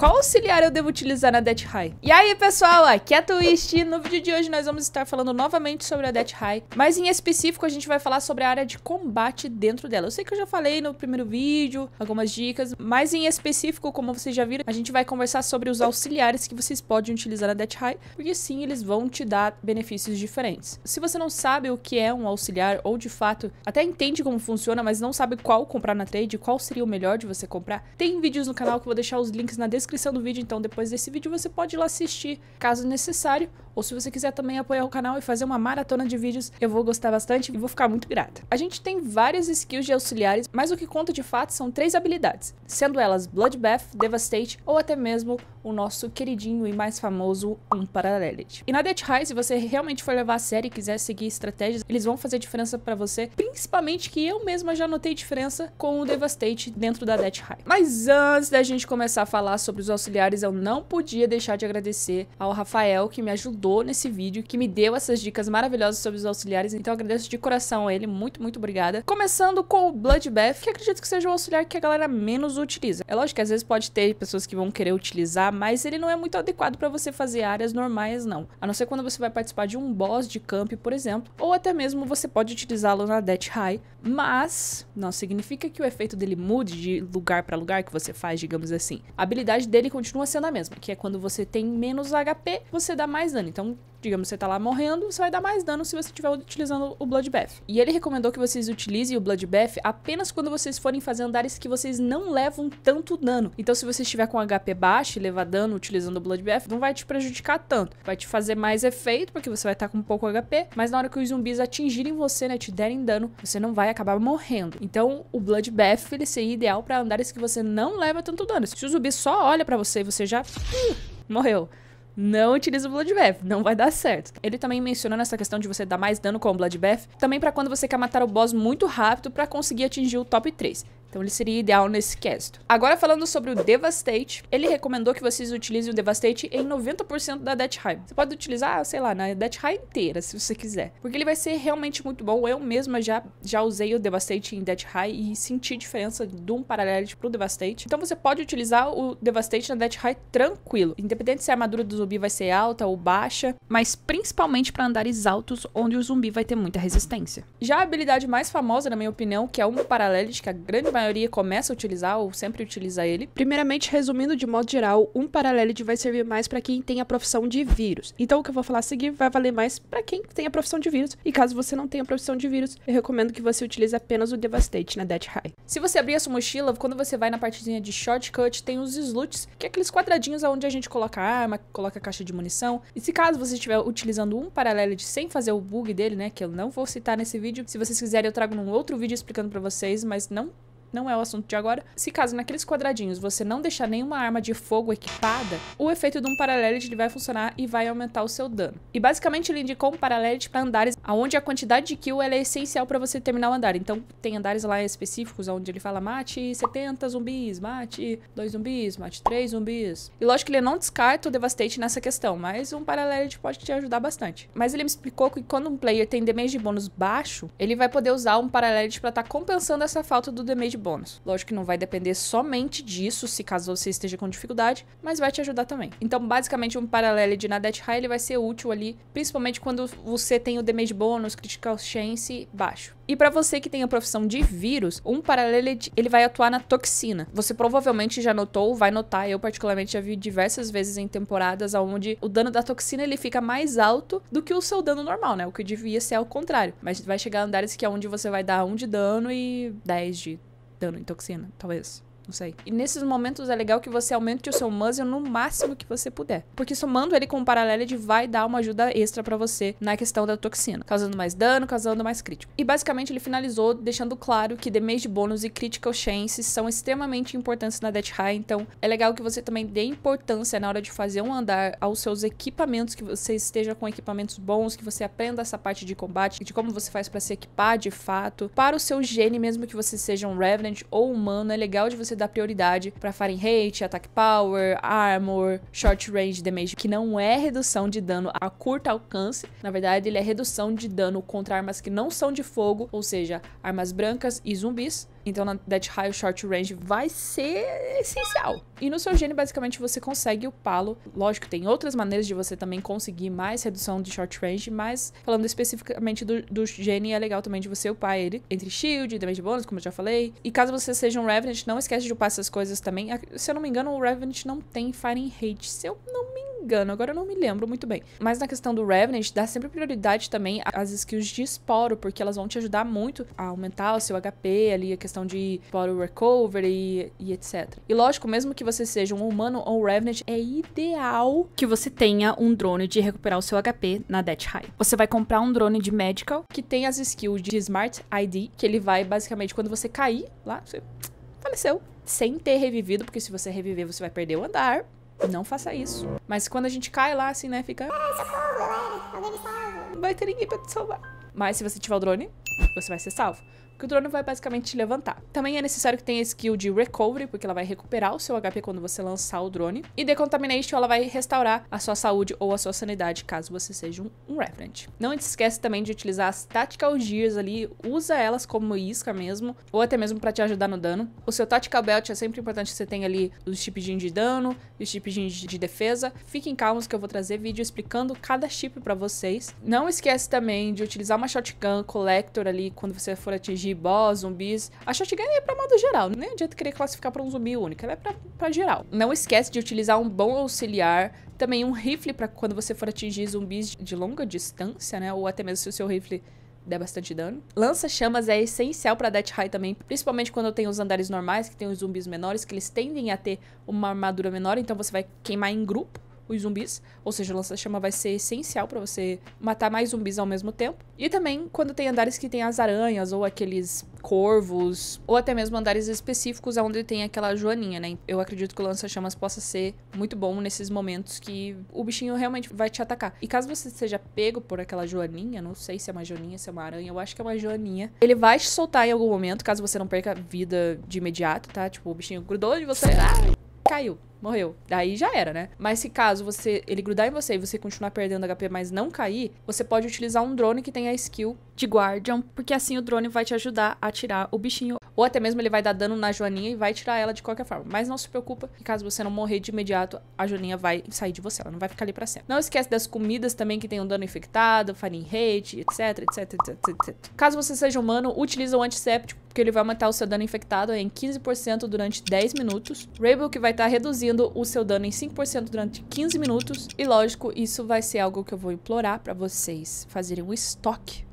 Qual auxiliar eu devo utilizar na Death High? E aí, pessoal, aqui é a Twist. No vídeo de hoje nós vamos estar falando novamente sobre a Death High, mas em específico a gente vai falar sobre a área de combate dentro dela. Eu sei que eu já falei no primeiro vídeo, algumas dicas, mas em específico, como vocês já viram, a gente vai conversar sobre os auxiliares que vocês podem utilizar na Death High, porque sim, eles vão te dar benefícios diferentes. Se você não sabe o que é um auxiliar, ou de fato até entende como funciona, mas não sabe qual comprar na trade, qual seria o melhor de você comprar, tem vídeos no canal que eu vou deixar os links na descrição descrição do vídeo, então depois desse vídeo você pode ir lá assistir, caso necessário, ou se você quiser também apoiar o canal e fazer uma maratona de vídeos, eu vou gostar bastante e vou ficar muito grata. A gente tem várias skills de auxiliares, mas o que conta de fato são três habilidades, sendo elas Bloodbath, Devastate ou até mesmo o nosso queridinho e mais famoso Um Paralelity. E na Death High, se você realmente for levar a série e quiser seguir estratégias, eles vão fazer diferença para você, principalmente que eu mesma já notei diferença com o Devastate dentro da Death High. Mas antes da gente começar a falar sobre os auxiliares, eu não podia deixar de agradecer ao Rafael que me ajudou comentou nesse vídeo, que me deu essas dicas maravilhosas sobre os auxiliares, então agradeço de coração a ele, muito, muito obrigada. Começando com o Bloodbath, que acredito que seja o auxiliar que a galera menos utiliza. É lógico que às vezes pode ter pessoas que vão querer utilizar, mas ele não é muito adequado para você fazer áreas normais, não. A não ser quando você vai participar de um boss de camp, por exemplo, ou até mesmo você pode utilizá-lo na Death High, mas não significa que o efeito dele mude de lugar para lugar que você faz, digamos assim. A habilidade dele continua sendo a mesma, que é quando você tem menos HP, você dá mais dano. Então, digamos, você tá lá morrendo, você vai dar mais dano se você estiver utilizando o Blood Bath. E ele recomendou que vocês utilizem o Blood Bath apenas quando vocês forem fazer andares que vocês não levam tanto dano. Então, se você estiver com HP baixo e levar dano utilizando o Blood Bath, não vai te prejudicar tanto. Vai te fazer mais efeito, porque você vai estar tá com pouco HP, mas na hora que os zumbis atingirem você, né, te derem dano, você não vai acabar morrendo. Então, o Bloodbath, ele seria ideal para andares que você não leva tanto dano. Se o zumbi só olha para você e você já... morreu não utiliza o Bloodbath, não vai dar certo. Ele também mencionou nessa questão de você dar mais dano com o Bloodbath, também para quando você quer matar o boss muito rápido para conseguir atingir o top 3. Então ele seria ideal nesse caso. Agora falando sobre o Devastate, ele recomendou que vocês utilizem o Devastate em 90% da Death High. Você pode utilizar, sei lá, na Death High inteira, se você quiser. Porque ele vai ser realmente muito bom. Eu mesma já, já usei o Devastate em Death High e senti diferença de um paralelo pro Devastate. Então você pode utilizar o Devastate na Death High tranquilo. Independente se a armadura do zumbi vai ser alta ou baixa, mas principalmente para andares altos onde o zumbi vai ter muita resistência. Já a habilidade mais famosa, na minha opinião, que é um paralelo que a grande maioria começa a utilizar ou sempre utiliza ele. Primeiramente, resumindo de modo geral, um Paralelid vai servir mais para quem tem a profissão de vírus. Então, o que eu vou falar a seguir vai valer mais para quem tem a profissão de vírus. E caso você não tenha a profissão de vírus, eu recomendo que você utilize apenas o Devastate na Death High. Se você abrir a sua mochila, quando você vai na partezinha de shortcut, tem os slots, que é aqueles quadradinhos onde a gente coloca a arma, coloca a caixa de munição. E se caso você estiver utilizando um Paralelid sem fazer o bug dele, né, que eu não vou citar nesse vídeo, se vocês quiserem eu trago num outro vídeo explicando para vocês, mas não não é o assunto de agora. Se caso naqueles quadradinhos você não deixar nenhuma arma de fogo equipada, o efeito de um paralelite ele vai funcionar e vai aumentar o seu dano. E basicamente ele indicou um paralelite para andares onde a quantidade de kill é essencial para você terminar o andar. Então tem andares lá específicos onde ele fala mate 70 zumbis, mate 2 zumbis, mate 3 zumbis. E lógico que ele não descarta o Devastate nessa questão, mas um paralelite pode te ajudar bastante. Mas ele me explicou que quando um player tem damage bônus baixo, ele vai poder usar um paralelite para estar tá compensando essa falta do damage bônus. Lógico que não vai depender somente disso, se caso você esteja com dificuldade, mas vai te ajudar também. Então, basicamente, um paralelo de Nadet High ele vai ser útil ali, principalmente quando você tem o damage bônus, critical chance baixo. E para você que tem a profissão de vírus, um paralelo ele vai atuar na toxina. Você provavelmente já notou, vai notar, eu particularmente já vi diversas vezes em temporadas onde o dano da toxina ele fica mais alto do que o seu dano normal, né? O que devia ser ao contrário. Mas vai chegar andares que é onde você vai dar 1 de dano e 10 de dano em toxina, talvez. Não sei. E nesses momentos é legal que você aumente o seu muzzle no máximo que você puder. Porque somando ele com o paralelo, vai dar uma ajuda extra para você na questão da toxina, causando mais dano, causando mais crítico. E basicamente ele finalizou deixando claro que damage bônus e critical chances são extremamente importantes na Death High, então é legal que você também dê importância na hora de fazer um andar aos seus equipamentos, que você esteja com equipamentos bons, que você aprenda essa parte de combate, de como você faz para se equipar de fato. Para o seu gene, mesmo que você seja um Revenant ou humano, é legal de você dá prioridade para Fahrenheit, Attack Power, Armor, Short Range Damage, que não é redução de dano a curto alcance, na verdade ele é redução de dano contra armas que não são de fogo, ou seja, armas brancas e zumbis, então, na Death High Short Range vai ser essencial. E no seu gene, basicamente, você consegue upá-lo. Lógico, tem outras maneiras de você também conseguir mais redução de short range, mas falando especificamente do, do gene, é legal também de você upar ele entre shield, damage bônus, como eu já falei. E caso você seja um Revenant, não esquece de upar essas coisas também. Se eu não me engano, o Revenant não tem Firing Hate. Se eu não engano, agora eu não me lembro muito bem. Mas na questão do Revenant, dá sempre prioridade também às skills de esporo, porque elas vão te ajudar muito a aumentar o seu HP ali, a questão de esporo recovery e, e etc. E lógico, mesmo que você seja um humano ou um Revenant, é ideal que você tenha um drone de recuperar o seu HP na Death High. Você vai comprar um drone de Medical que tem as skills de Smart ID, que ele vai basicamente quando você cair lá, você faleceu sem ter revivido, porque se você reviver, você vai perder o andar. Não faça isso. Mas quando a gente cai lá, assim, né, fica... Ah, socorro, galera, alguém me salva. Não vai ter ninguém pra te salvar. Mas se você tiver o drone, você vai ser salvo que o drone vai basicamente te levantar. Também é necessário que tenha skill de Recovery, porque ela vai recuperar o seu HP quando você lançar o drone. E Decontamination, ela vai restaurar a sua saúde ou a sua sanidade, caso você seja um, um Referent. Não se esquece também de utilizar as Tactical Gears ali, usa elas como isca mesmo, ou até mesmo para te ajudar no dano. O seu Tactical Belt é sempre importante que você tenha ali os chips de dano, os chips de defesa. Fiquem calmos que eu vou trazer vídeo explicando cada chip para vocês. Não esquece também de utilizar uma Shotgun Collector ali quando você for atingir de boss, zumbis. A shotgun é pra modo geral, nem adianta querer classificar pra um zumbi único, ela é pra, pra geral. Não esquece de utilizar um bom auxiliar, também um rifle pra quando você for atingir zumbis de longa distância, né? Ou até mesmo se o seu rifle der bastante dano. Lança-chamas é essencial para Death High também, principalmente quando tem os andares normais, que tem os zumbis menores, que eles tendem a ter uma armadura menor, então você vai queimar em grupo os zumbis, ou seja, o lança-chama vai ser essencial para você matar mais zumbis ao mesmo tempo. E também quando tem andares que tem as aranhas ou aqueles corvos, ou até mesmo andares específicos é onde tem aquela joaninha, né? Eu acredito que o lança-chamas possa ser muito bom nesses momentos que o bichinho realmente vai te atacar. E caso você seja pego por aquela joaninha, não sei se é uma joaninha, se é uma aranha, eu acho que é uma joaninha, ele vai te soltar em algum momento, caso você não perca vida de imediato, tá? Tipo, o bichinho grudou de você, ah, caiu morreu. Daí já era, né? Mas se caso você ele grudar em você e você continuar perdendo HP, mas não cair, você pode utilizar um drone que tenha a skill de Guardian, porque assim o drone vai te ajudar a tirar o bichinho. Ou até mesmo ele vai dar dano na Joaninha e vai tirar ela de qualquer forma. Mas não se preocupa, que caso você não morrer de imediato, a Joaninha vai sair de você, ela não vai ficar ali pra sempre. Não esquece das comidas também que tem um dano infectado, Fahrenheit, etc, etc, etc, etc. Caso você seja humano, utiliza o antisséptico, porque ele vai aumentar o seu dano infectado em 15% durante 10 minutos. Rainbow que vai estar tá reduzindo reduzindo o seu dano em 5% durante 15 minutos. E lógico, isso vai ser algo que eu vou implorar para vocês fazerem um estoque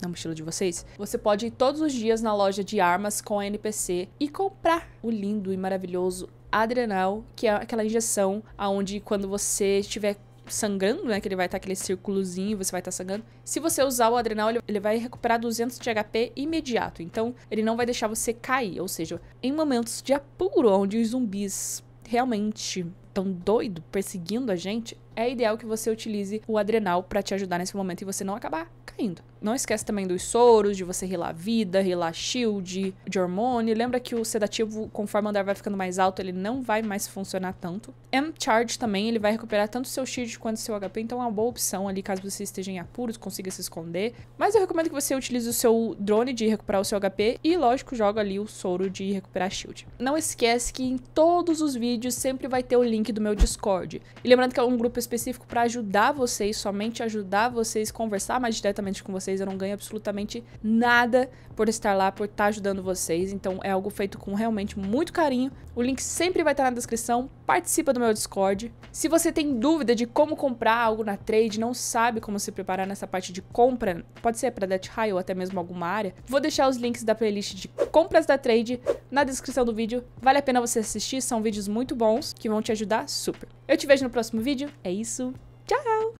na mochila de vocês, você pode ir todos os dias na loja de armas com a NPC e comprar o lindo e maravilhoso adrenal, que é aquela injeção aonde quando você estiver sangrando, né, que ele vai estar tá aquele círculozinho, você vai estar tá sangrando. Se você usar o adrenal, ele, vai recuperar 200 de HP imediato. Então, ele não vai deixar você cair, ou seja, em momentos de apuro onde os zumbis realmente tão doido perseguindo a gente, é ideal que você utilize o adrenal para te ajudar nesse momento e você não acabar caindo. Não esquece também dos soros, de você rilar vida, rilar shield, de hormônio. Lembra que o sedativo, conforme o andar vai ficando mais alto, ele não vai mais funcionar tanto. M-Charge também, ele vai recuperar tanto seu shield quanto seu HP, então é uma boa opção ali caso você esteja em apuros, consiga se esconder. Mas eu recomendo que você utilize o seu drone de recuperar o seu HP e, lógico, joga ali o soro de recuperar shield. Não esquece que em todos os vídeos sempre vai ter o link link do meu Discord. E lembrando que é um grupo específico para ajudar vocês, somente ajudar vocês, conversar mais diretamente com vocês. Eu não ganho absolutamente nada por estar lá, por estar tá ajudando vocês. Então é algo feito com realmente muito carinho. O link sempre vai estar na descrição participa do meu Discord. Se você tem dúvida de como comprar algo na trade, não sabe como se preparar nessa parte de compra, pode ser para Death High ou até mesmo alguma área, vou deixar os links da playlist de compras da trade na descrição do vídeo. Vale a pena você assistir, são vídeos muito bons que vão te ajudar super. Eu te vejo no próximo vídeo, é isso, tchau!